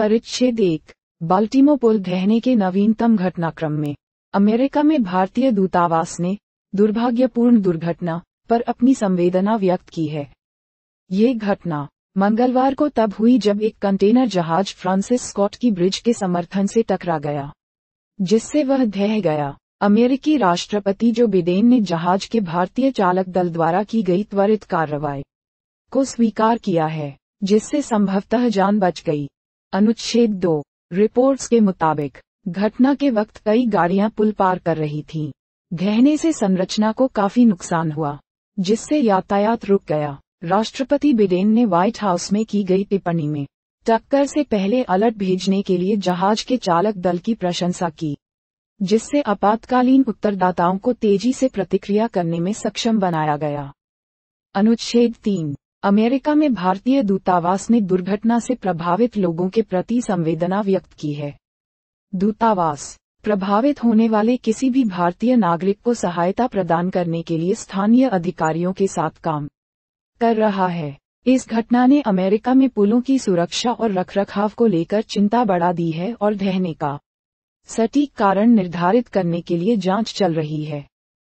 परिच्छेद एक बाल्टीमो पुल ढहने के नवीनतम घटनाक्रम में अमेरिका में भारतीय दूतावास ने दुर्भाग्यपूर्ण दुर्घटना पर अपनी संवेदना व्यक्त की है ये घटना मंगलवार को तब हुई जब एक कंटेनर जहाज फ्रांसिस स्कॉट की ब्रिज के समर्थन से टकरा गया जिससे वह ढह गया अमेरिकी राष्ट्रपति जो बिडेन ने जहाज के भारतीय चालक दल द्वारा की गई त्वरित कार्रवाई को स्वीकार किया है जिससे संभवतः जान बच गई अनुच्छेद दो रिपोर्ट्स के मुताबिक घटना के वक्त कई गाड़ियां पुल पार कर रही थीं। गहने से संरचना को काफी नुकसान हुआ जिससे यातायात रुक गया राष्ट्रपति बिडेन ने व्हाइट हाउस में की गई टिप्पणी में टक्कर से पहले अलर्ट भेजने के लिए जहाज के चालक दल की प्रशंसा की जिससे आपातकालीन उत्तरदाताओं को तेजी से प्रतिक्रिया करने में सक्षम बनाया गया अनुच्छेद तीन अमेरिका में भारतीय दूतावास ने दुर्घटना से प्रभावित लोगों के प्रति संवेदना व्यक्त की है दूतावास प्रभावित होने वाले किसी भी भारतीय नागरिक को सहायता प्रदान करने के लिए स्थानीय अधिकारियों के साथ काम कर रहा है इस घटना ने अमेरिका में पुलों की सुरक्षा और रखरखाव को लेकर चिंता बढ़ा दी है और ढहने का सटीक कारण निर्धारित करने के लिए जांच चल रही है